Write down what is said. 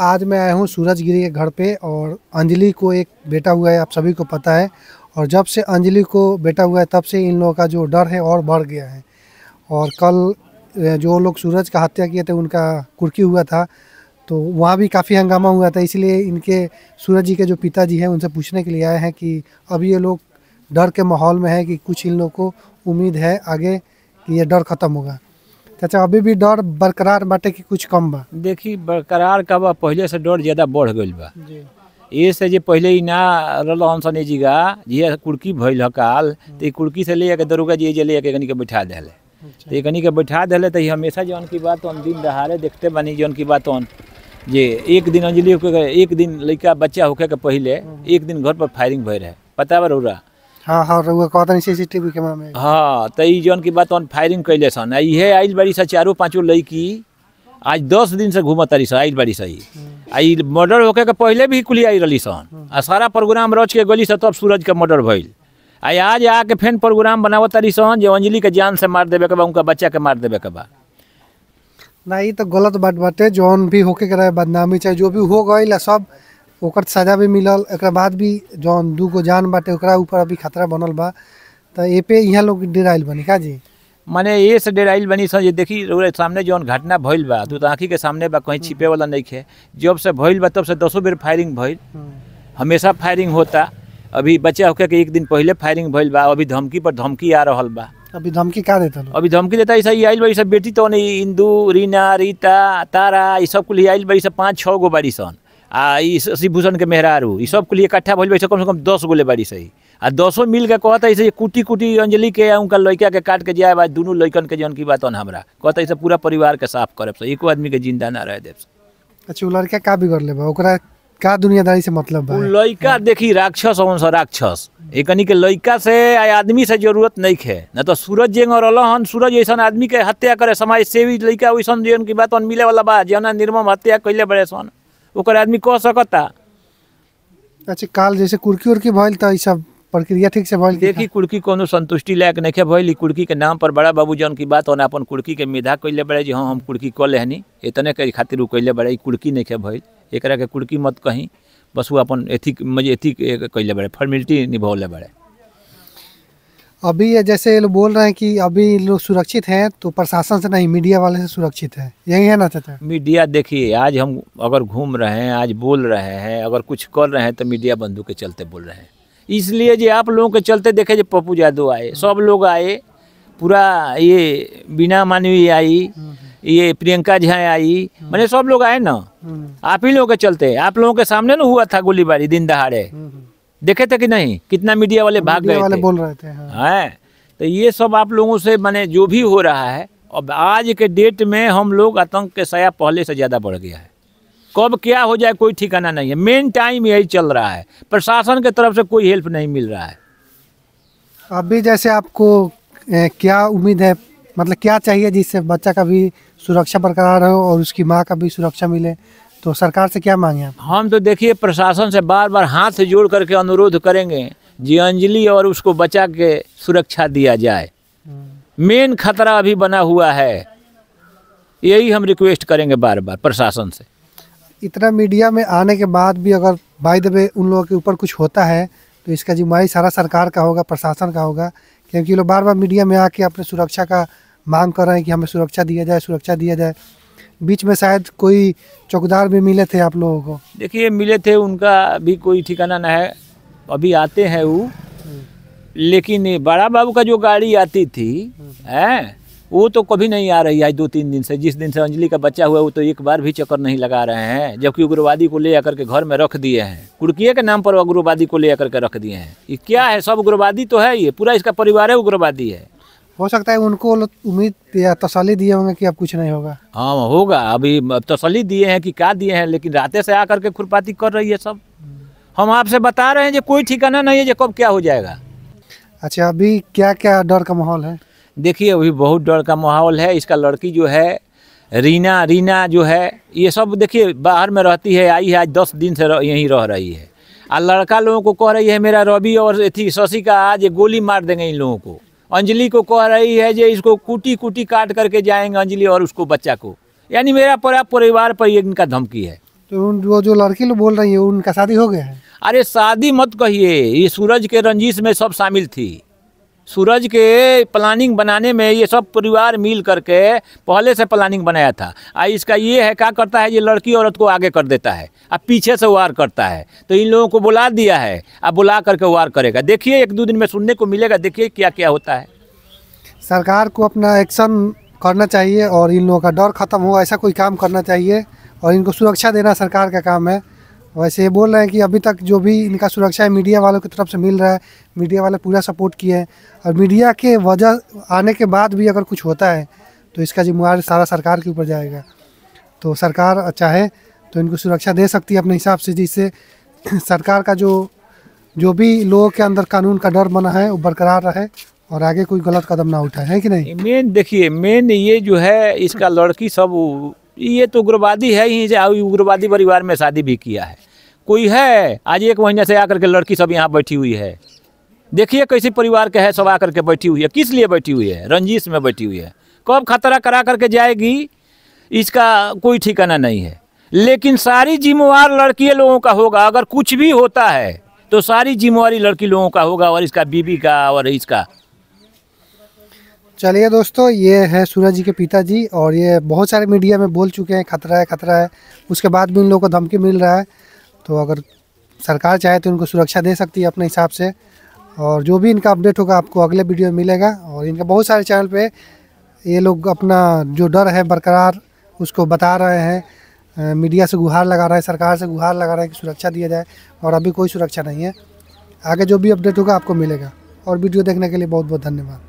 आज मैं आया हूँ सूरज गिरी के घर पे और अंजलि को एक बेटा हुआ है आप सभी को पता है और जब से अंजलि को बेटा हुआ है तब से इन लोगों का जो डर है और बढ़ गया है और कल जो लोग सूरज का हत्या किए थे उनका कुर्की हुआ था तो वहाँ भी काफ़ी हंगामा हुआ था इसलिए इनके सूरज जी के जो पिताजी हैं उनसे पूछने के लिए आए हैं कि अब ये लोग डर के माहौल में है कि कुछ इन लोग को उम्मीद है आगे कि ये डर ख़त्म होगा तो चाचा अच्छा, अभी भी डर बरकरार बाटे कि कुछ कम बा देखी बरकरार का बा पहले से डर ज़्यादा बढ़ गई बा ये से जे पहले ही ना रल हंसन जी का जी कुर्की भइल ह काल तो कुर्की से ले के दरोगा जी जे ले के बैठा दिले अच्छा। तो एकनी के बैठा दिले तो हमेशा जौन की बात हम दिन दहाड़े देखते बनी जौन की बात हम जे एक दिन अंजलि एक दिन लड़का बच्चा होके के पहले हम्म। एक दिन घर पर फायरिंग भय रहे पता बा रौरा हाँ, हाँ, हाँ तो, तो की बात फायरिंग कैले सन आइल बड़ी सा चारों पाँचों लड़की आज दस दिन से घूम तारी सन आइल बड़ी सही हम्म। आई मर्डर होके के पहले भी कुली आई रही सन हम्म। आ सारा प्रोग्राम रच के गली से तब तो सूरज के मर्डर भइल आ आज आके फेन प्रोग्राम बनाब तारी सन जो अंजलि के जान से मार देवे के बा उनका बच्चा के मार देवे के बा ना ये तो गलत बात बाटे जौन भी होके बदनामी चाहे जो भी हो गई सब ओकर सजा भी मिलल एक बाद भी जौन दू गो जान बाटे ऊपर अभी खतरा बनल बा तो ये पे यहाँ लोग डेराइल बनी का जी माने ये से डेराइल बनी सर देखी रउरे सामने जौन घटना भइल बा तू तो आँखी के सामने बा कहीं हम्म। छिपे वाला नहीं है जब से भइल बा तब से दसों बेर फायरिंग भइल हम्म। हमेशा फायरिंग होता अभी बच्चा होकर के एक दिन पहले फायरिंग भइल बा अभी धमकी पर धमकी आ रहा बा अभी धमकी का देता अभी धमकी देता ऐसा ही आइल बड़ी सब बेटी तो नहीं इंदू रीना रीता तारा ये सब कुल आइल बड़ी सब पाँच छः गो बड़ी सन आ शिभूषण के मेहरारू के लिए इकट्ठा भइल कम से कम दस गोले बाड़ी सही आ दसों मिल के कहता ऐसे कुटी कुटी अंजलि के उनका लड़का के काट के जाए बा दोनों लड़कन के जन की बात अन हमरा कहता ऐसे पूरा परिवार के साफ करे सही एको आदमी के जिंदा ना रह दे अच्छा लड़का का बिगड़ ले का दुनियादारी से मतलब लड़का देखी राक्षस अवन सा राक्षस एक के लड़का से आई आदमी से जरूरत नहीं है न तो सूरज जे और हन सूरज ऐसा आदमी के हत्या करे समाज सेवी लड़का वैसा जन की बात मिले वाला बा जना निर्मम हत्या कैले बड़े सन ओकर आदमी कह सकता अच्छा काल जैसे कुर्की उर्की भइल सब प्रक्रिया ठीक से देखी कुर्की को संतुष्टि लायक नहीं भैल कुर्की के नाम पर बड़ा बाबू जौन की बात होना अपन कुर्की के मेधा कैले बड़े जी हाँ हम कुर्की कह लेहनी इतने के खातिर उ बड़े कुर्की नहीं खे एकरा एक कुर्की मत कहीं बस वो अपन एथी मजे एथी कैले बड़े फॉर्मेलिटी निभावले बड़े अभी ये जैसे ये लोग बोल रहे हैं कि अभी लोग सुरक्षित हैं तो प्रशासन से नहीं मीडिया वाले से सुरक्षित है यही है ना चाचा मीडिया देखिए आज हम अगर घूम रहे हैं आज बोल रहे हैं अगर कुछ कर रहे हैं तो मीडिया बंधु के चलते बोल रहे हैं इसलिए जी आप लोगों के चलते देखे जो पप्पू यादव आए हम्म। सब लोग आए पूरा ये बिना मानवी आई हम्म। ये प्रियंका झा आई मैंने हम्म। सब लोग आए ना आप ही लोगों के चलते आप लोगों के सामने ना हुआ था गोलीबारी दिन दहाड़े देखे थे कि नहीं कितना मीडिया वाले भाग गए वाले थे। बोल रहे थे हाँ। तो ये सब आप लोगों से मैंने जो भी हो रहा है अब आज के डेट में हम लोग आतंक के सया पहले से ज़्यादा बढ़ गया है कब क्या हो जाए कोई ठिकाना नहीं है मेन टाइम यही चल रहा है प्रशासन के तरफ से कोई हेल्प नहीं मिल रहा है अभी जैसे आपको ए, क्या उम्मीद है मतलब क्या चाहिए जिससे बच्चा का भी सुरक्षा बरकरार हो और उसकी माँ का भी सुरक्षा मिले तो सरकार से क्या मांगे आप हम तो देखिए प्रशासन से बार बार हाथ से जोड़ करके अनुरोध करेंगे जी अंजलि और उसको बचा के सुरक्षा दिया जाए हम्म। मेन खतरा अभी बना हुआ है यही हम रिक्वेस्ट करेंगे बार बार प्रशासन से इतना मीडिया में आने के बाद भी अगर बाई दबे उन लोगों के ऊपर कुछ होता है तो इसका जिम्मेवारी सारा सरकार का होगा प्रशासन का होगा क्योंकि लोग बार बार मीडिया में आके अपने सुरक्षा का मांग कर रहे हैं कि हमें सुरक्षा दिया जाए सुरक्षा दिया जाए बीच में शायद कोई चौकीदार भी मिले थे आप लोगों को देखिए मिले थे उनका भी कोई ठिकाना ना है अभी आते हैं वो लेकिन बड़ा बाबू का जो गाड़ी आती थी है वो तो कभी नहीं आ रही आज दो तीन दिन से जिस दिन से अंजलि का बच्चा हुआ वो तो एक बार भी चक्कर नहीं लगा रहे हैं जबकि उग्रवादी को ले आकर के घर में रख दिए हैं कुड़किए के नाम पर उग्रवादी को ले आकर के रख दिए हैं ये क्या है सब उग्रवादी तो है ये पूरा इसका परिवार है उग्रवादी है हो सकता है उनको उम्मीद या तसली दिए होंगे कि अब कुछ नहीं होगा हाँ होगा अभी तसली दिए हैं कि क्या दिए हैं लेकिन रातें से आकर के खुरपाती कर रही है सब हम आपसे बता रहे हैं जो कोई ठिकाना नहीं है जो कब क्या हो जाएगा अच्छा अभी क्या क्या डर का माहौल है देखिए अभी बहुत डर का माहौल है इसका लड़की जो है रीना रीना जो है ये सब देखिए बाहर में रहती है आई है आज दस दिन से यहीं रह रही है और लड़का लोगों को कह रही है मेरा रवि और अथी शशि का आज गोली मार देंगे इन लोगों को अंजलि को कह रही है जो इसको कूटी कुटी काट करके जाएंगे अंजलि और उसको बच्चा को यानी मेरा पूरा परिवार पर ये इनका धमकी है तो वो जो लड़की लोग बोल रही है उनका शादी हो गया है अरे शादी मत कहिए ये सूरज के रंजिश में सब शामिल थी सूरज के प्लानिंग बनाने में ये सब परिवार मिल करके पहले से प्लानिंग बनाया था आ इसका ये है क्या करता है ये लड़की औरत को आगे कर देता है अब पीछे से वार करता है तो इन लोगों को बुला दिया है अब बुला करके वार करेगा देखिए एक दो दिन में सुनने को मिलेगा देखिए क्या क्या होता है सरकार को अपना एक्शन करना चाहिए और इन लोगों का डर खत्म हो ऐसा कोई काम करना चाहिए और इनको सुरक्षा देना सरकार का काम है वैसे ये बोल रहे हैं कि अभी तक जो भी इनका सुरक्षा है मीडिया वालों की तरफ से मिल रहा है मीडिया वाले पूरा सपोर्ट किए हैं और मीडिया के वजह आने के बाद भी अगर कुछ होता है तो इसका जिम्मेवार सारा सरकार के ऊपर जाएगा तो सरकार चाहे तो इनको सुरक्षा दे सकती है अपने हिसाब से जिससे सरकार का जो जो भी लोगों के अंदर कानून का डर बना है वो बरकरार रहे और आगे कोई गलत कदम ना उठाए है कि नहीं मेन देखिए मेन ये जो है इसका लड़की सब ये तो उग्रवादी है ही उग्रवादी परिवार में शादी भी किया है कोई है आज एक महीने से आकर के लड़की सब यहाँ बैठी हुई है देखिए कैसे परिवार के है सब आकर के बैठी हुई है किस लिए बैठी हुई है रंजिश में बैठी हुई है कब खतरा करा करके जाएगी इसका कोई ठिकाना नहीं है लेकिन सारी जिम्मेवार लड़की लोगों का होगा अगर कुछ भी होता है तो सारी जिम्मेवारी लड़की लोगों का होगा और इसका बीबी का और इसका चलिए दोस्तों ये है सूरज जी के पिताजी और ये बहुत सारे मीडिया में बोल चुके हैं खतरा है खतरा है उसके बाद भी इन लोगों को धमकी मिल रहा है तो अगर सरकार चाहे तो इनको सुरक्षा दे सकती है अपने हिसाब से और जो भी इनका अपडेट होगा आपको अगले वीडियो में मिलेगा और इनका बहुत सारे चैनल पर ये लोग अपना जो डर है बरकरार उसको बता रहे हैं मीडिया से गुहार लगा रहे हैं सरकार से गुहार लगा रहे हैं कि सुरक्षा दिया जाए और अभी कोई सुरक्षा नहीं है आगे जो भी अपडेट होगा आपको मिलेगा और वीडियो देखने के लिए बहुत बहुत धन्यवाद